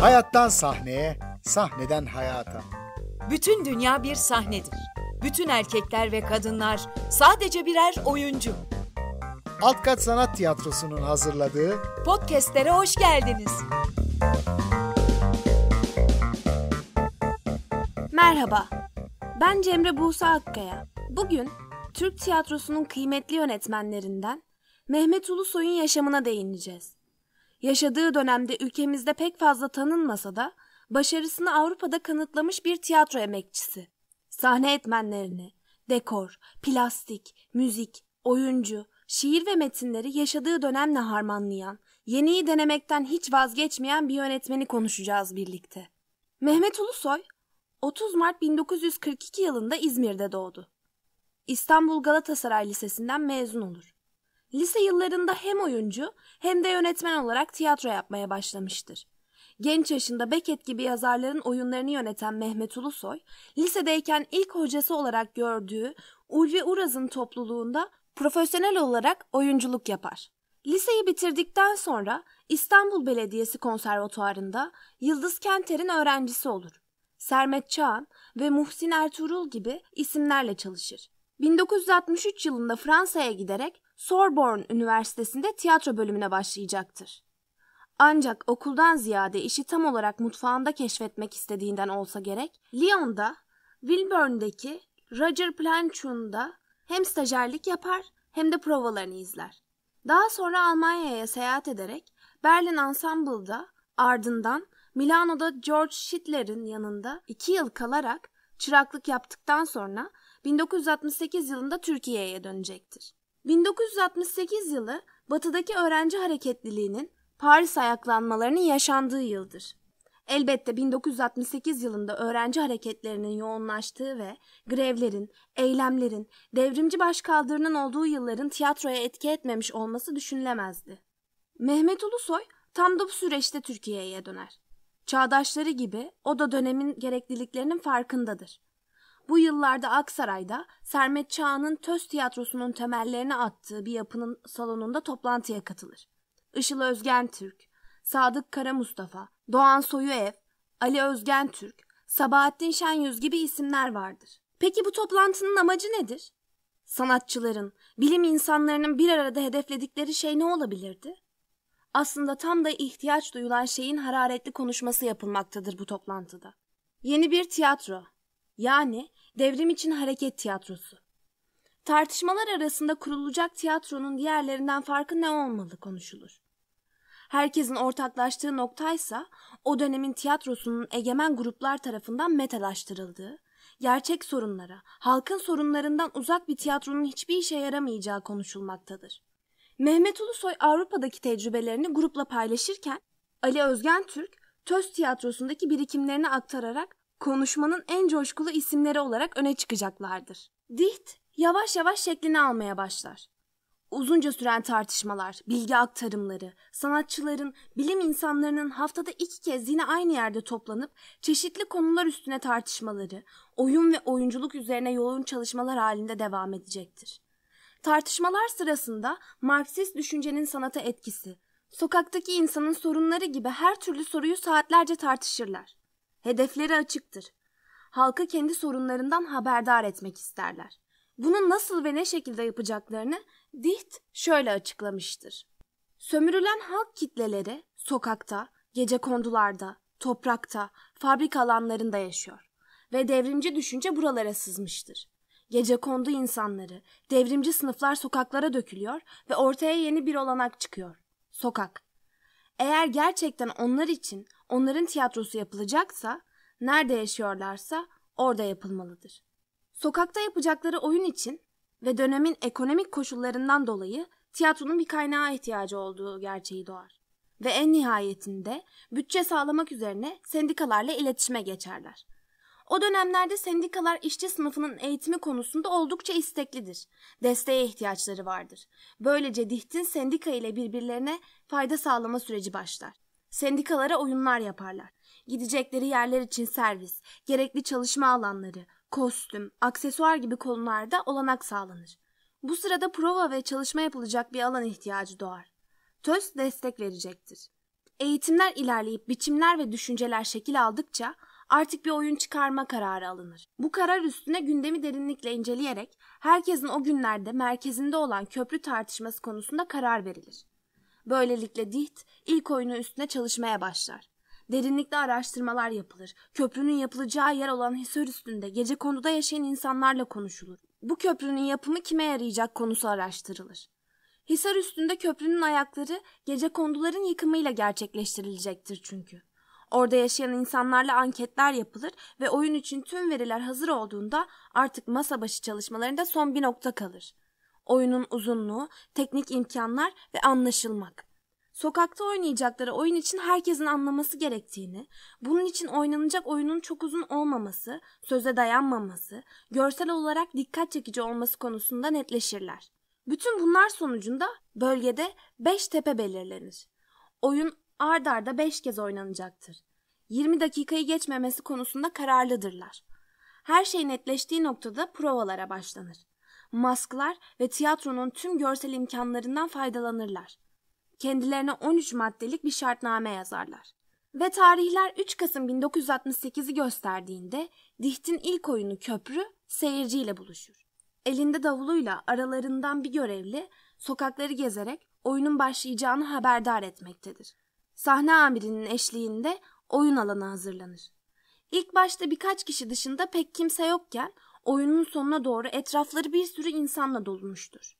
Hayattan sahneye, sahneden hayata. Bütün dünya bir sahnedir. Bütün erkekler ve kadınlar sadece birer oyuncu. Alt Kat Sanat Tiyatrosu'nun hazırladığı podcastlere hoş geldiniz. Merhaba. Ben Cemre Buğsa Akkaya. Bugün Türk tiyatrosunun kıymetli yönetmenlerinden Mehmet Ulusoy'un yaşamına değineceğiz. Yaşadığı dönemde ülkemizde pek fazla tanınmasa da başarısını Avrupa'da kanıtlamış bir tiyatro emekçisi. Sahne etmenlerini, dekor, plastik, müzik, oyuncu, şiir ve metinleri yaşadığı dönemle harmanlayan, yeniyi denemekten hiç vazgeçmeyen bir yönetmeni konuşacağız birlikte. Mehmet Ulusoy, 30 Mart 1942 yılında İzmir'de doğdu. İstanbul Galatasaray Lisesi'nden mezun olur. Lise yıllarında hem oyuncu hem de yönetmen olarak tiyatro yapmaya başlamıştır. Genç yaşında Beckett gibi yazarların oyunlarını yöneten Mehmet Ulusoy, lisedeyken ilk hocası olarak gördüğü Ulvi Uraz'ın topluluğunda profesyonel olarak oyunculuk yapar. Liseyi bitirdikten sonra İstanbul Belediyesi Konservatuarı'nda Yıldız Kenter'in öğrencisi olur. Sermet Çağan ve Muhsin Ertuğrul gibi isimlerle çalışır. 1963 yılında Fransa'ya giderek Sorbonne Üniversitesi'nde tiyatro bölümüne başlayacaktır. Ancak okuldan ziyade işi tam olarak mutfağında keşfetmek istediğinden olsa gerek, Lyon'da, Wilburn'deki Roger Planchon'da hem stajyerlik yapar hem de provalarını izler. Daha sonra Almanya'ya seyahat ederek Berlin Ensemble'da ardından Milano'da George Schittler'in yanında iki yıl kalarak çıraklık yaptıktan sonra 1968 yılında Türkiye'ye dönecektir. 1968 yılı batıdaki öğrenci hareketliliğinin Paris ayaklanmalarının yaşandığı yıldır. Elbette 1968 yılında öğrenci hareketlerinin yoğunlaştığı ve grevlerin, eylemlerin, devrimci başkaldırının olduğu yılların tiyatroya etki etmemiş olması düşünülemezdi. Mehmet Ulusoy tam da bu süreçte Türkiye'ye döner. Çağdaşları gibi o da dönemin gerekliliklerinin farkındadır. Bu yıllarda Aksaray'da Sermet Çağan'ın Töz Tiyatrosu'nun temellerini attığı bir yapının salonunda toplantıya katılır. Işıl Özgen Türk, Sadık Kara Mustafa, Doğan Soyuev, Ali Özgen Türk, Sabahattin Şenyüz gibi isimler vardır. Peki bu toplantının amacı nedir? Sanatçıların, bilim insanlarının bir arada hedefledikleri şey ne olabilirdi? Aslında tam da ihtiyaç duyulan şeyin hararetli konuşması yapılmaktadır bu toplantıda. Yeni bir tiyatro, yani devrim için hareket tiyatrosu. Tartışmalar arasında kurulacak tiyatronun diğerlerinden farkı ne olmalı konuşulur. Herkesin ortaklaştığı noktaysa o dönemin tiyatrosunun egemen gruplar tarafından metalaştırıldığı, gerçek sorunlara, halkın sorunlarından uzak bir tiyatronun hiçbir işe yaramayacağı konuşulmaktadır. Mehmet Ulusoy Avrupa'daki tecrübelerini grupla paylaşırken Ali Özgen Türk, Töz tiyatrosundaki birikimlerini aktararak konuşmanın en coşkulu isimleri olarak öne çıkacaklardır. Diht yavaş yavaş şeklini almaya başlar. Uzunca süren tartışmalar, bilgi aktarımları, sanatçıların, bilim insanlarının haftada iki kez yine aynı yerde toplanıp çeşitli konular üstüne tartışmaları, oyun ve oyunculuk üzerine yoğun çalışmalar halinde devam edecektir. Tartışmalar sırasında Marksist düşüncenin sanata etkisi, sokaktaki insanın sorunları gibi her türlü soruyu saatlerce tartışırlar. Hedefleri açıktır. Halkı kendi sorunlarından haberdar etmek isterler. Bunu nasıl ve ne şekilde yapacaklarını Diht şöyle açıklamıştır. Sömürülen halk kitleleri sokakta, gece kondularda, toprakta, fabrika alanlarında yaşıyor ve devrimci düşünce buralara sızmıştır. Gece kondu insanları, devrimci sınıflar sokaklara dökülüyor ve ortaya yeni bir olanak çıkıyor. Sokak. Eğer gerçekten onlar için onların tiyatrosu yapılacaksa, nerede yaşıyorlarsa orada yapılmalıdır. Sokakta yapacakları oyun için ve dönemin ekonomik koşullarından dolayı tiyatronun bir kaynağa ihtiyacı olduğu gerçeği doğar. Ve en nihayetinde bütçe sağlamak üzerine sendikalarla iletişime geçerler. O dönemlerde sendikalar işçi sınıfının eğitimi konusunda oldukça isteklidir. Desteğe ihtiyaçları vardır. Böylece Diht'in sendika ile birbirlerine fayda sağlama süreci başlar. Sendikalara oyunlar yaparlar. Gidecekleri yerler için servis, gerekli çalışma alanları, kostüm, aksesuar gibi konularda olanak sağlanır. Bu sırada prova ve çalışma yapılacak bir alan ihtiyacı doğar. TÖS destek verecektir. Eğitimler ilerleyip biçimler ve düşünceler şekil aldıkça artık bir oyun çıkarma kararı alınır. Bu karar üstüne gündemi derinlikle inceleyerek herkesin o günlerde merkezinde olan köprü tartışması konusunda karar verilir. Böylelikle Diht ilk oyunu üstüne çalışmaya başlar. Derinlikte araştırmalar yapılır. Köprünün yapılacağı yer olan Hisör üstünde gece konuda yaşayan insanlarla konuşulur. Bu köprünün yapımı kime yarayacak konusu araştırılır. Hisar üstünde köprünün ayakları gece konduların yıkımıyla gerçekleştirilecektir çünkü. Orada yaşayan insanlarla anketler yapılır ve oyun için tüm veriler hazır olduğunda artık masa başı çalışmalarında son bir nokta kalır oyunun uzunluğu, teknik imkanlar ve anlaşılmak. Sokakta oynayacakları oyun için herkesin anlaması gerektiğini, bunun için oynanacak oyunun çok uzun olmaması, söze dayanmaması, görsel olarak dikkat çekici olması konusunda netleşirler. Bütün bunlar sonucunda bölgede 5 tepe belirlenir. Oyun ard arda 5 kez oynanacaktır. 20 dakikayı geçmemesi konusunda kararlıdırlar. Her şey netleştiği noktada provalara başlanır masklar ve tiyatronun tüm görsel imkanlarından faydalanırlar. Kendilerine 13 maddelik bir şartname yazarlar. Ve tarihler 3 Kasım 1968'i gösterdiğinde Diht'in ilk oyunu Köprü seyirciyle buluşur. Elinde davuluyla aralarından bir görevli sokakları gezerek oyunun başlayacağını haberdar etmektedir. Sahne amirinin eşliğinde oyun alanı hazırlanır. İlk başta birkaç kişi dışında pek kimse yokken oyunun sonuna doğru etrafları bir sürü insanla dolmuştur.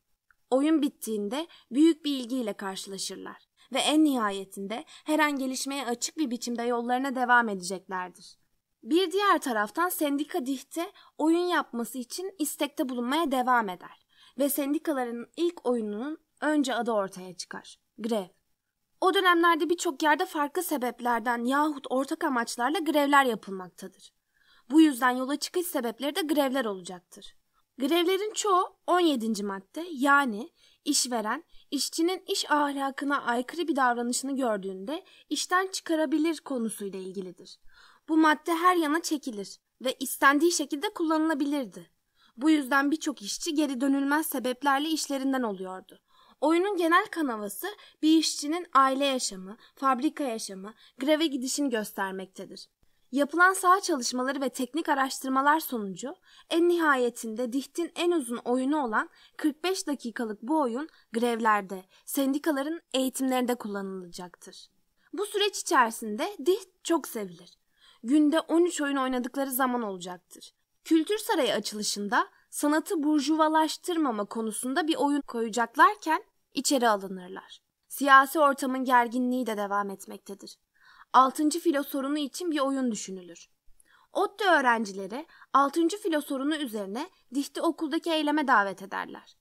Oyun bittiğinde büyük bir ilgiyle karşılaşırlar ve en nihayetinde her an gelişmeye açık bir biçimde yollarına devam edeceklerdir. Bir diğer taraftan sendika dihte oyun yapması için istekte bulunmaya devam eder ve sendikaların ilk oyununun önce adı ortaya çıkar. Grev. O dönemlerde birçok yerde farklı sebeplerden yahut ortak amaçlarla grevler yapılmaktadır. Bu yüzden yola çıkış sebepleri de grevler olacaktır. Grevlerin çoğu 17. madde yani işveren işçinin iş ahlakına aykırı bir davranışını gördüğünde işten çıkarabilir konusuyla ilgilidir. Bu madde her yana çekilir ve istendiği şekilde kullanılabilirdi. Bu yüzden birçok işçi geri dönülmez sebeplerle işlerinden oluyordu. Oyunun genel kanavası bir işçinin aile yaşamı, fabrika yaşamı, greve gidişini göstermektedir. Yapılan sağ çalışmaları ve teknik araştırmalar sonucu en nihayetinde Diht'in en uzun oyunu olan 45 dakikalık bu oyun grevlerde, sendikaların eğitimlerinde kullanılacaktır. Bu süreç içerisinde Diht çok sevilir. Günde 13 oyun oynadıkları zaman olacaktır. Kültür Sarayı açılışında sanatı burjuvalaştırmama konusunda bir oyun koyacaklarken içeri alınırlar. Siyasi ortamın gerginliği de devam etmektedir. 6. filo sorunu için bir oyun düşünülür. Otte öğrencileri 6. filo sorunu üzerine Dihti okuldaki eyleme davet ederler.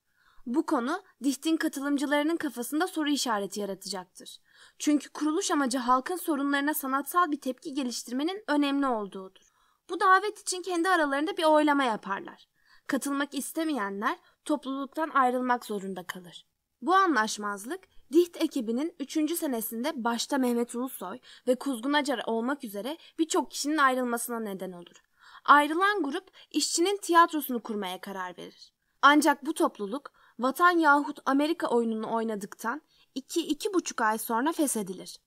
Bu konu Diht'in katılımcılarının kafasında soru işareti yaratacaktır. Çünkü kuruluş amacı halkın sorunlarına sanatsal bir tepki geliştirmenin önemli olduğudur. Bu davet için kendi aralarında bir oylama yaparlar. Katılmak istemeyenler topluluktan ayrılmak zorunda kalır. Bu anlaşmazlık Diht ekibinin 3. senesinde başta Mehmet Ulusoy ve Kuzgun Acar olmak üzere birçok kişinin ayrılmasına neden olur. Ayrılan grup işçinin tiyatrosunu kurmaya karar verir. Ancak bu topluluk Vatan yahut Amerika oyununu oynadıktan 2-2,5 ay sonra feshedilir.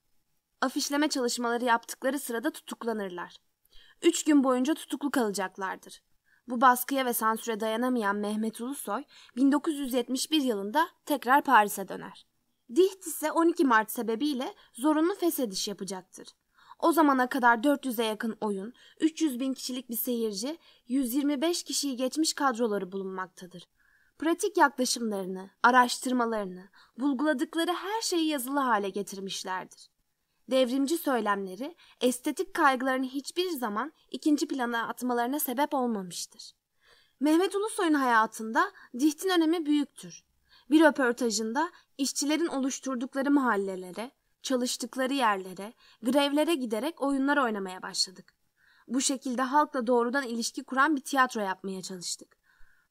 Afişleme çalışmaları yaptıkları sırada tutuklanırlar. 3 gün boyunca tutuklu kalacaklardır. Bu baskıya ve sansüre dayanamayan Mehmet Ulusoy 1971 yılında tekrar Paris'e döner. Diht ise 12 Mart sebebiyle zorunlu feshediş yapacaktır. O zamana kadar 400'e yakın oyun, 300 bin kişilik bir seyirci, 125 kişiyi geçmiş kadroları bulunmaktadır. Pratik yaklaşımlarını, araştırmalarını, bulguladıkları her şeyi yazılı hale getirmişlerdir. Devrimci söylemleri, estetik kaygılarını hiçbir zaman ikinci plana atmalarına sebep olmamıştır. Mehmet Ulusoy'un hayatında dihtin önemi büyüktür. Bir röportajında işçilerin oluşturdukları mahallelere, çalıştıkları yerlere, grevlere giderek oyunlar oynamaya başladık. Bu şekilde halkla doğrudan ilişki kuran bir tiyatro yapmaya çalıştık.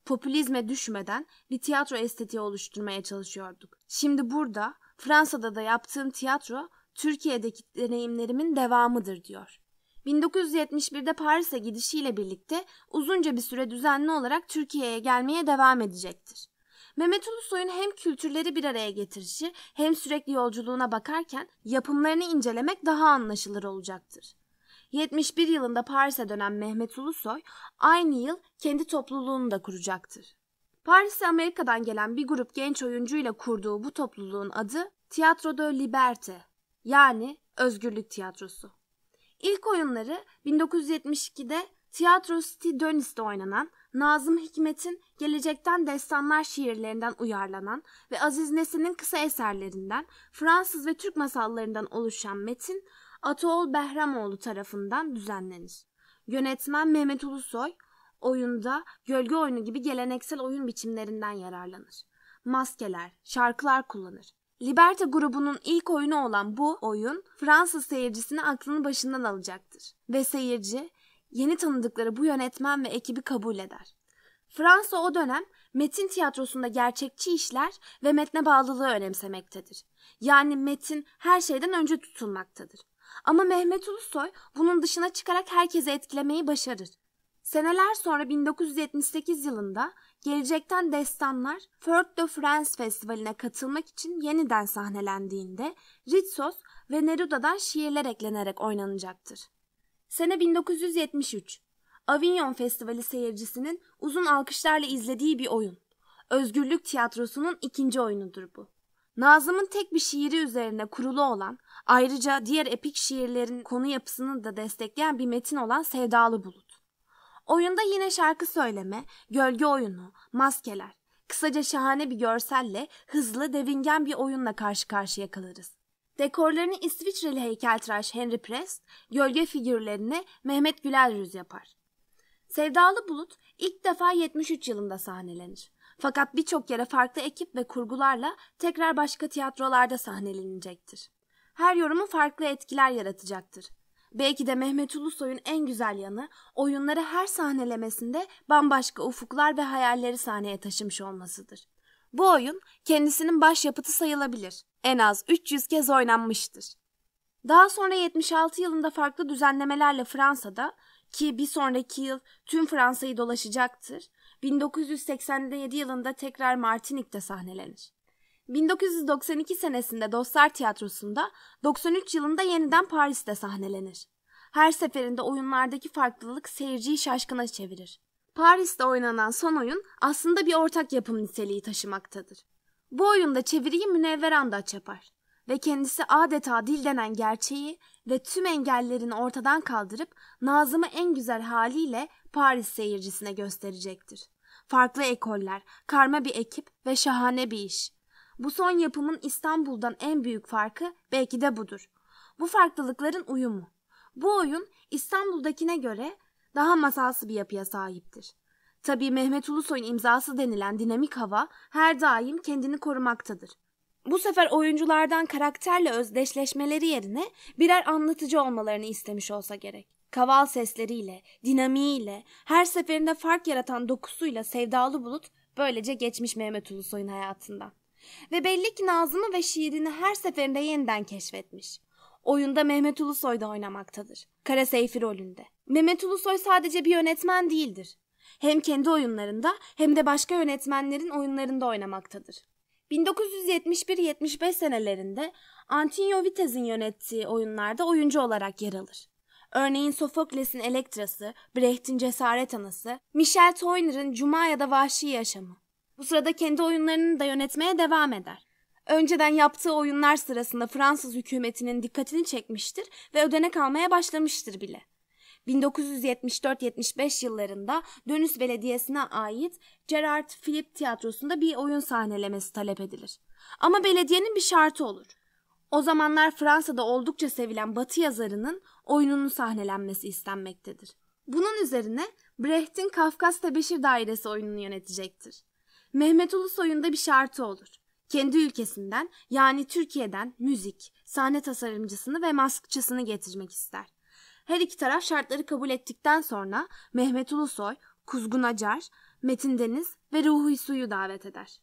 Popülizme düşmeden bir tiyatro estetiği oluşturmaya çalışıyorduk. Şimdi burada Fransa'da da yaptığım tiyatro Türkiye'deki deneyimlerimin devamıdır diyor. 1971'de Paris'e gidişiyle birlikte uzunca bir süre düzenli olarak Türkiye'ye gelmeye devam edecektir. Mehmet Ulusoy'un hem kültürleri bir araya getirişi hem sürekli yolculuğuna bakarken yapımlarını incelemek daha anlaşılır olacaktır. 71 yılında Paris'e dönen Mehmet Ulusoy aynı yıl kendi topluluğunu da kuracaktır. Paris'e Amerika'dan gelen bir grup genç oyuncuyla kurduğu bu topluluğun adı Teatro de Liberté, yani Özgürlük Tiyatrosu. İlk oyunları 1972'de Teatro Tiyatro Stidönis'te oynanan Nazım Hikmet'in Gelecekten Destanlar şiirlerinden uyarlanan ve Aziz Nesin'in kısa eserlerinden, Fransız ve Türk masallarından oluşan metin, Ataol Behramoğlu tarafından düzenlenir. Yönetmen Mehmet Ulusoy, oyunda gölge oyunu gibi geleneksel oyun biçimlerinden yararlanır. Maskeler, şarkılar kullanır. Liberta grubunun ilk oyunu olan bu oyun Fransız seyircisini aklını başından alacaktır. Ve seyirci yeni tanıdıkları bu yönetmen ve ekibi kabul eder. Fransa o dönem metin tiyatrosunda gerçekçi işler ve metne bağlılığı önemsemektedir. Yani metin her şeyden önce tutulmaktadır. Ama Mehmet Ulusoy bunun dışına çıkarak herkese etkilemeyi başarır. Seneler sonra 1978 yılında Gelecekten Destanlar Fort de France Festivali'ne katılmak için yeniden sahnelendiğinde Ritsos ve Neruda'dan şiirler eklenerek oynanacaktır. Sene 1973. Avignon Festivali seyircisinin uzun alkışlarla izlediği bir oyun. Özgürlük Tiyatrosu'nun ikinci oyunudur bu. Nazım'ın tek bir şiiri üzerine kurulu olan, ayrıca diğer epik şiirlerin konu yapısını da destekleyen bir metin olan Sevdalı Bulut. Oyunda yine şarkı söyleme, gölge oyunu, maskeler, kısaca şahane bir görselle, hızlı, devingen bir oyunla karşı karşıya kalırız. Dekorlarını İsviçreli heykeltıraş Henry Prest, gölge figürlerini Mehmet Güler Yüz yapar. Sevdalı Bulut ilk defa 73 yılında sahnelenir. Fakat birçok yere farklı ekip ve kurgularla tekrar başka tiyatrolarda sahnelenecektir. Her yorumu farklı etkiler yaratacaktır. Belki de Mehmet Ulusoy'un en güzel yanı oyunları her sahnelemesinde bambaşka ufuklar ve hayalleri sahneye taşımış olmasıdır. Bu oyun kendisinin başyapıtı sayılabilir. En az 300 kez oynanmıştır. Daha sonra 76 yılında farklı düzenlemelerle Fransa'da ki bir sonraki yıl tüm Fransa'yı dolaşacaktır. 1987 yılında tekrar Martinik'te sahnelenir. 1992 senesinde Dostlar Tiyatrosu'nda, 93 yılında yeniden Paris'te sahnelenir. Her seferinde oyunlardaki farklılık seyirciyi şaşkına çevirir. Paris'te oynanan son oyun aslında bir ortak yapım niteliği taşımaktadır. Bu oyunda çeviriyi Münevver Andaç yapar ve kendisi adeta dil denen gerçeği ve tüm engellerini ortadan kaldırıp Nazım'ı en güzel haliyle Paris seyircisine gösterecektir. Farklı ekoller, karma bir ekip ve şahane bir iş. Bu son yapımın İstanbul'dan en büyük farkı belki de budur. Bu farklılıkların uyumu. Bu oyun İstanbul'dakine göre daha masalsı bir yapıya sahiptir. Tabii Mehmet Ulusoy'un imzası denilen dinamik hava her daim kendini korumaktadır. Bu sefer oyunculardan karakterle özdeşleşmeleri yerine birer anlatıcı olmalarını istemiş olsa gerek. Kaval sesleriyle, dinamiğiyle, her seferinde fark yaratan dokusuyla Sevdalı Bulut böylece geçmiş Mehmet Ulusoy'un hayatından. Ve belli ki Nazım'ı ve şiirini her seferinde yeniden keşfetmiş oyunda Mehmet Ulusoy da oynamaktadır. Kara Seyfi rolünde. Mehmet Ulusoy sadece bir yönetmen değildir. Hem kendi oyunlarında hem de başka yönetmenlerin oyunlarında oynamaktadır. 1971-75 senelerinde Antonio Vitez'in yönettiği oyunlarda oyuncu olarak yer alır. Örneğin Sofokles'in Elektrası, Brecht'in Cesaret Anası, Michel Toyner'ın Cuma ya da Vahşi Yaşamı. Bu sırada kendi oyunlarını da yönetmeye devam eder önceden yaptığı oyunlar sırasında Fransız hükümetinin dikkatini çekmiştir ve ödenek almaya başlamıştır bile. 1974-75 yıllarında Dönüs Belediyesi'ne ait Gerard Philip Tiyatrosu'nda bir oyun sahnelemesi talep edilir. Ama belediyenin bir şartı olur. O zamanlar Fransa'da oldukça sevilen Batı yazarının oyununun sahnelenmesi istenmektedir. Bunun üzerine Brecht'in Kafkas Tebeşir Dairesi oyununu yönetecektir. Mehmet Ulusoy'un da bir şartı olur kendi ülkesinden yani Türkiye'den müzik, sahne tasarımcısını ve maskçısını getirmek ister. Her iki taraf şartları kabul ettikten sonra Mehmet Ulusoy, Kuzgun Acar, Metin Deniz ve Ruhi Su'yu davet eder.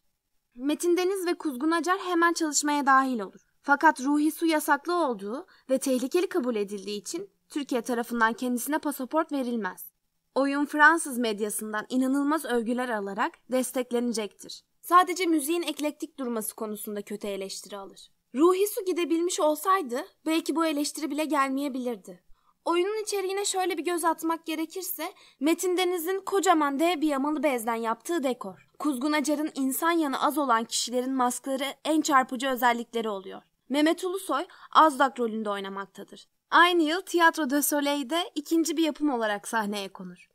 Metin Deniz ve Kuzgun Acar hemen çalışmaya dahil olur. Fakat Ruhi Su yasaklı olduğu ve tehlikeli kabul edildiği için Türkiye tarafından kendisine pasaport verilmez. Oyun Fransız medyasından inanılmaz övgüler alarak desteklenecektir. Sadece müziğin eklektik durması konusunda kötü eleştiri alır. Ruhi Su gidebilmiş olsaydı belki bu eleştiri bile gelmeyebilirdi. Oyunun içeriğine şöyle bir göz atmak gerekirse Metin Deniz'in kocaman dev bir yamalı bezden yaptığı dekor. Kuzgun Acar'ın insan yanı az olan kişilerin maskları en çarpıcı özellikleri oluyor. Mehmet Ulusoy Azdak rolünde oynamaktadır. Aynı yıl Tiyatro de Soleil'de ikinci bir yapım olarak sahneye konur.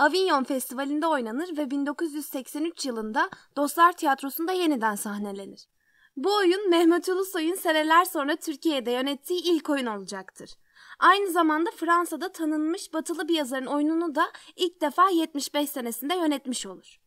Avignon Festivali'nde oynanır ve 1983 yılında Dostlar Tiyatrosu'nda yeniden sahnelenir. Bu oyun Mehmet Ulusoy'un seneler sonra Türkiye'de yönettiği ilk oyun olacaktır. Aynı zamanda Fransa'da tanınmış batılı bir yazarın oyununu da ilk defa 75 senesinde yönetmiş olur.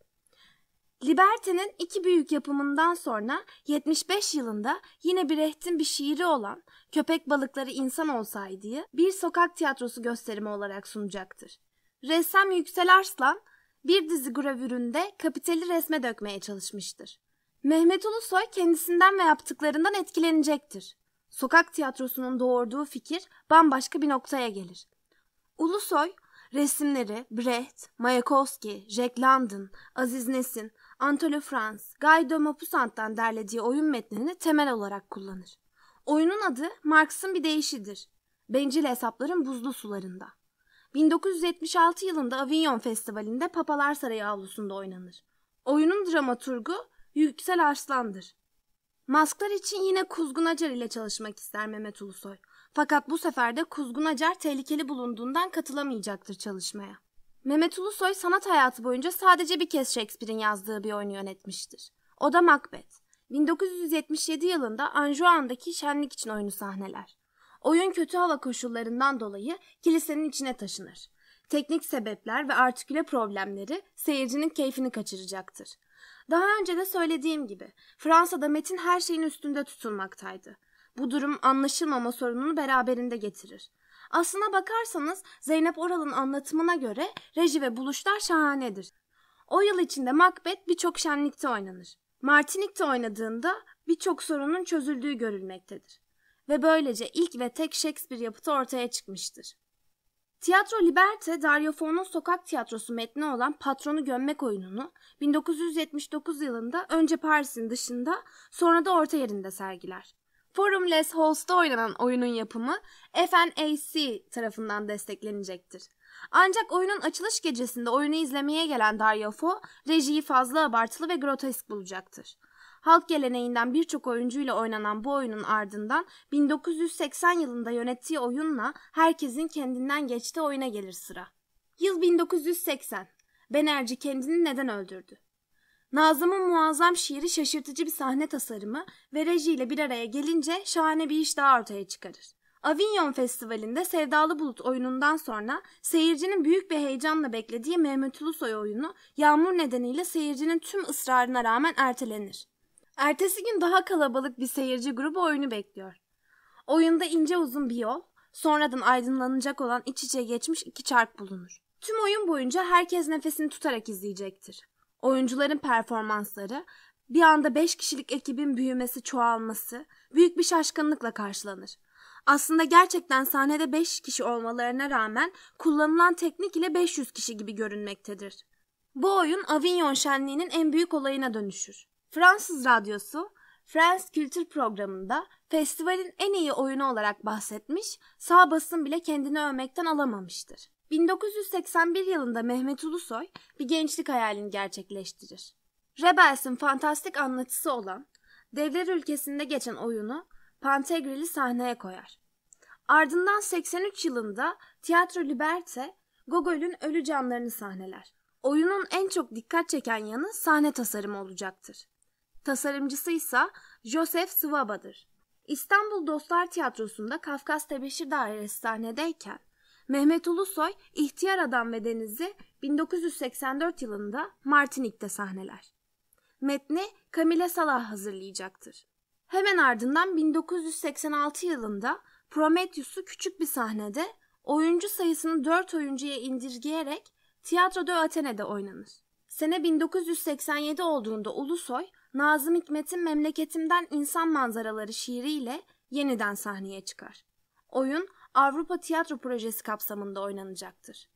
Liberte'nin iki büyük yapımından sonra 75 yılında yine Brecht'in bir şiiri olan Köpek Balıkları İnsan Olsaydı'yı bir sokak tiyatrosu gösterimi olarak sunacaktır ressam Yüksel Arslan bir dizi gravüründe kapitali resme dökmeye çalışmıştır. Mehmet Ulusoy kendisinden ve yaptıklarından etkilenecektir. Sokak tiyatrosunun doğurduğu fikir bambaşka bir noktaya gelir. Ulusoy resimleri Brecht, Mayakovski, Jack London, Aziz Nesin, Antolo France, Guy de Maupassant'tan derlediği oyun metnini temel olarak kullanır. Oyunun adı Marx'ın bir değişidir. Bencil hesapların buzlu sularında. 1976 yılında Avignon Festivali'nde Papalar Sarayı avlusunda oynanır. Oyunun dramaturgu Yüksel Arslan'dır. Masklar için yine Kuzgun Acar ile çalışmak ister Mehmet Ulusoy. Fakat bu sefer de Kuzgun Acar tehlikeli bulunduğundan katılamayacaktır çalışmaya. Mehmet Ulusoy sanat hayatı boyunca sadece bir kez Shakespeare'in yazdığı bir oyunu yönetmiştir. O da Macbeth. 1977 yılında Anjouan'daki şenlik için oyunu sahneler oyun kötü hava koşullarından dolayı kilisenin içine taşınır. Teknik sebepler ve artiküle problemleri seyircinin keyfini kaçıracaktır. Daha önce de söylediğim gibi Fransa'da metin her şeyin üstünde tutulmaktaydı. Bu durum anlaşılmama sorununu beraberinde getirir. Aslına bakarsanız Zeynep Oral'ın anlatımına göre reji ve buluşlar şahanedir. O yıl içinde Macbeth birçok şenlikte oynanır. Martinik'te oynadığında birçok sorunun çözüldüğü görülmektedir ve böylece ilk ve tek Shakespeare yapıtı ortaya çıkmıştır. Tiyatro Liberte, Dario Fo'nun sokak tiyatrosu metni olan Patronu Gömmek oyununu 1979 yılında önce Paris'in dışında sonra da orta yerinde sergiler. Forum Les Halls'ta oynanan oyunun yapımı FNAC tarafından desteklenecektir. Ancak oyunun açılış gecesinde oyunu izlemeye gelen Dario Fo, rejiyi fazla abartılı ve grotesk bulacaktır. Halk geleneğinden birçok oyuncuyla oynanan bu oyunun ardından 1980 yılında yönettiği oyunla herkesin kendinden geçti oyuna gelir sıra. Yıl 1980. Benerci kendini neden öldürdü? Nazım'ın muazzam şiiri şaşırtıcı bir sahne tasarımı ve rejiyle bir araya gelince şahane bir iş daha ortaya çıkarır. Avignon Festivali'nde Sevdalı Bulut oyunundan sonra seyircinin büyük bir heyecanla beklediği Mehmet Ulusoy oyunu yağmur nedeniyle seyircinin tüm ısrarına rağmen ertelenir. Ertesi gün daha kalabalık bir seyirci grubu oyunu bekliyor. Oyunda ince uzun bir yol, sonradan aydınlanacak olan iç içe geçmiş iki çark bulunur. Tüm oyun boyunca herkes nefesini tutarak izleyecektir. Oyuncuların performansları, bir anda beş kişilik ekibin büyümesi, çoğalması büyük bir şaşkınlıkla karşılanır. Aslında gerçekten sahnede beş kişi olmalarına rağmen kullanılan teknik ile 500 kişi gibi görünmektedir. Bu oyun Avignon şenliğinin en büyük olayına dönüşür. Fransız Radyosu Frans Kültür Programı'nda festivalin en iyi oyunu olarak bahsetmiş, sağ basın bile kendini övmekten alamamıştır. 1981 yılında Mehmet Ulusoy bir gençlik hayalini gerçekleştirir. Rebels'in fantastik anlatısı olan Devler Ülkesi'nde geçen oyunu Pantegril'i sahneye koyar. Ardından 83 yılında Tiyatro Liberte Gogol'ün Ölü Canlarını sahneler. Oyunun en çok dikkat çeken yanı sahne tasarımı olacaktır. Tasarımcısı ise Joseph Svaba'dır. İstanbul Dostlar Tiyatrosu'nda Kafkas Tebeşir Dairesi sahnedeyken Mehmet Ulusoy İhtiyar Adam ve Deniz'i 1984 yılında Martinik'te sahneler. Metni Kamile Salah hazırlayacaktır. Hemen ardından 1986 yılında Prometheus'u küçük bir sahnede oyuncu sayısını 4 oyuncuya indirgeyerek Tiyatro de Atene'de oynanır. Sene 1987 olduğunda Ulusoy Nazım Hikmet'in Memleketimden İnsan Manzaraları şiiriyle yeniden sahneye çıkar. Oyun Avrupa Tiyatro Projesi kapsamında oynanacaktır.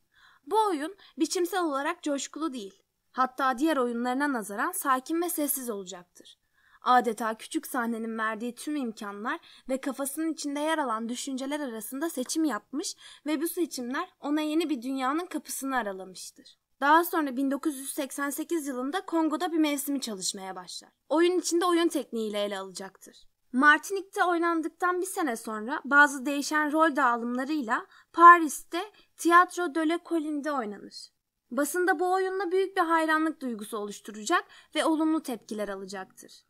Bu oyun biçimsel olarak coşkulu değil, hatta diğer oyunlarına nazaran sakin ve sessiz olacaktır. Adeta küçük sahnenin verdiği tüm imkanlar ve kafasının içinde yer alan düşünceler arasında seçim yapmış ve bu seçimler ona yeni bir dünyanın kapısını aralamıştır. Daha sonra 1988 yılında Kongo'da bir mevsimi çalışmaya başlar. Oyun içinde oyun tekniğiyle ele alacaktır. Martinik'te oynandıktan bir sene sonra bazı değişen rol dağılımlarıyla Paris'te Tiyatro de la Coline'de oynanır. Basında bu oyunla büyük bir hayranlık duygusu oluşturacak ve olumlu tepkiler alacaktır.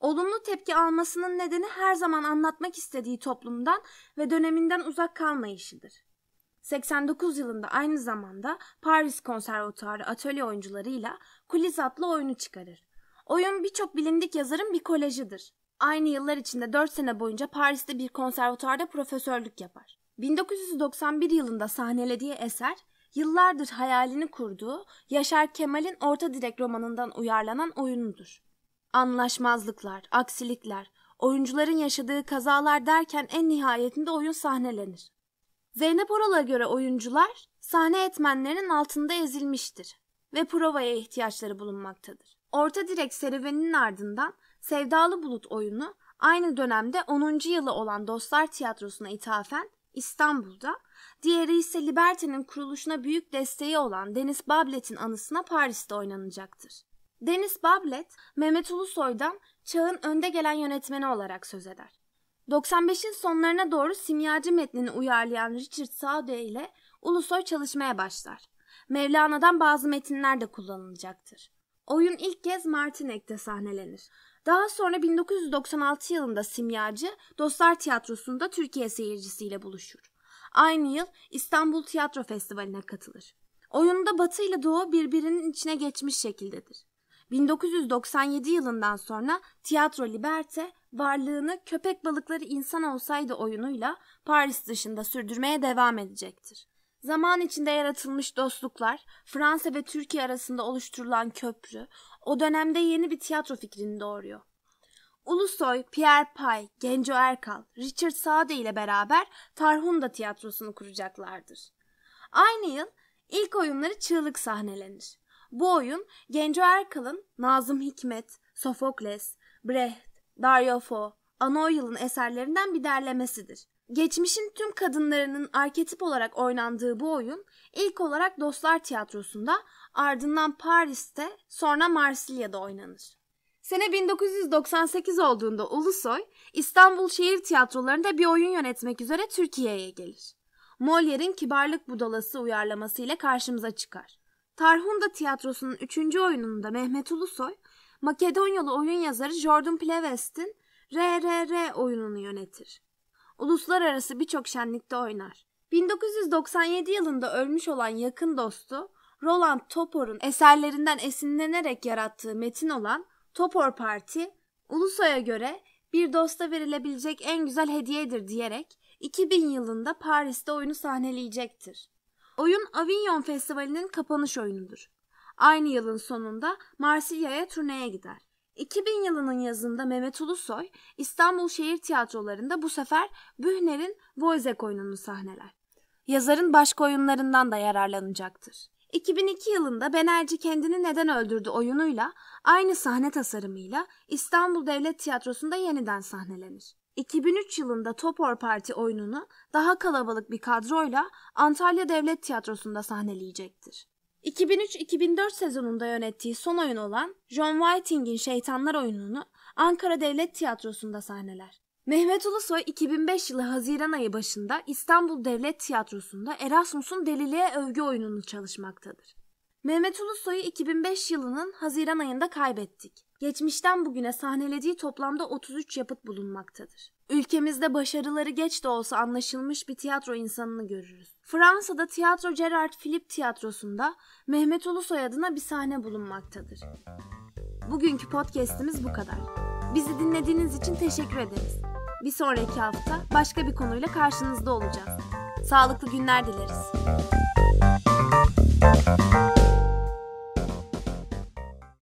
Olumlu tepki almasının nedeni her zaman anlatmak istediği toplumdan ve döneminden uzak kalmayışıdır. 89 yılında aynı zamanda Paris Konservatuarı atölye oyuncularıyla Kulis adlı oyunu çıkarır. Oyun birçok bilindik yazarın bir kolejidir. Aynı yıllar içinde 4 sene boyunca Paris'te bir konservatuarda profesörlük yapar. 1991 yılında sahnelediği eser, yıllardır hayalini kurduğu Yaşar Kemal'in Orta Direk romanından uyarlanan oyunudur. Anlaşmazlıklar, aksilikler, oyuncuların yaşadığı kazalar derken en nihayetinde oyun sahnelenir. Zeynep Oral'a göre oyuncular sahne etmenlerinin altında ezilmiştir ve provaya ihtiyaçları bulunmaktadır. Orta direk serüveninin ardından Sevdalı Bulut oyunu aynı dönemde 10. yılı olan Dostlar Tiyatrosu'na ithafen İstanbul'da, diğeri ise Liberty'nin kuruluşuna büyük desteği olan Deniz Bablet'in anısına Paris'te oynanacaktır. Deniz Bablet, Mehmet Ulusoy'dan çağın önde gelen yönetmeni olarak söz eder. 95'in sonlarına doğru simyacı metnini uyarlayan Richard Sawdey ile Ulusoy çalışmaya başlar. Mevlana'dan bazı metinler de kullanılacaktır. Oyun ilk kez Martinek'te sahnelenir. Daha sonra 1996 yılında simyacı Dostlar Tiyatrosu'nda Türkiye seyircisiyle buluşur. Aynı yıl İstanbul Tiyatro Festivali'ne katılır. Oyunda Batı ile Doğu birbirinin içine geçmiş şekildedir. 1997 yılından sonra Tiyatro Liberte varlığını köpek balıkları insan olsaydı oyunuyla Paris dışında sürdürmeye devam edecektir. Zaman içinde yaratılmış dostluklar, Fransa ve Türkiye arasında oluşturulan köprü, o dönemde yeni bir tiyatro fikrini doğuruyor. Ulusoy, Pierre Pay, Genco Erkal, Richard Sade ile beraber Tarhunda Tiyatrosu'nu kuracaklardır. Aynı yıl ilk oyunları Çığlık sahnelenir. Bu oyun Genco Erkal'ın Nazım Hikmet, Sofokles, Brecht, Dario Fo, ana yılın eserlerinden bir derlemesidir. Geçmişin tüm kadınlarının arketip olarak oynandığı bu oyun ilk olarak Dostlar Tiyatrosu'nda ardından Paris'te sonra Marsilya'da oynanır. Sene 1998 olduğunda Ulusoy İstanbul Şehir Tiyatroları'nda bir oyun yönetmek üzere Türkiye'ye gelir. Molière'in Kibarlık Budalası uyarlaması ile karşımıza çıkar. Tarhunda Tiyatrosu'nun 3. oyununda Mehmet Ulusoy Makedonyalı oyun yazarı Jordan Plevestin RRR oyununu yönetir. Uluslararası birçok şenlikte oynar. 1997 yılında ölmüş olan yakın dostu Roland Topor'un eserlerinden esinlenerek yarattığı metin olan Topor Parti, Ulusoy'a göre bir dosta verilebilecek en güzel hediyedir diyerek 2000 yılında Paris'te oyunu sahneleyecektir. Oyun Avignon Festivali'nin kapanış oyunudur. Aynı yılın sonunda Marsilya'ya turneye gider. 2000 yılının yazında Mehmet Ulusoy İstanbul Şehir Tiyatroları'nda bu sefer Bühner'in Voizek oyununu sahneler. Yazarın başka oyunlarından da yararlanacaktır. 2002 yılında Benerci kendini neden öldürdü oyunuyla aynı sahne tasarımıyla İstanbul Devlet Tiyatrosu'nda yeniden sahnelenir. 2003 yılında Topor Parti oyununu daha kalabalık bir kadroyla Antalya Devlet Tiyatrosu'nda sahneleyecektir. 2003-2004 sezonunda yönettiği son oyun olan John Whiting'in Şeytanlar oyununu Ankara Devlet Tiyatrosu'nda sahneler. Mehmet Ulusoy 2005 yılı Haziran ayı başında İstanbul Devlet Tiyatrosu'nda Erasmus'un Deliliğe Övgü oyununu çalışmaktadır. Mehmet Ulusoy'u 2005 yılının Haziran ayında kaybettik. Geçmişten bugüne sahnelediği toplamda 33 yapıt bulunmaktadır. Ülkemizde başarıları geç de olsa anlaşılmış bir tiyatro insanını görürüz. Fransa'da tiyatro Gerard Philip tiyatrosunda Mehmet Ulusoy adına bir sahne bulunmaktadır. Bugünkü podcast'imiz bu kadar. Bizi dinlediğiniz için teşekkür ederiz. Bir sonraki hafta başka bir konuyla karşınızda olacağız. Sağlıklı günler dileriz.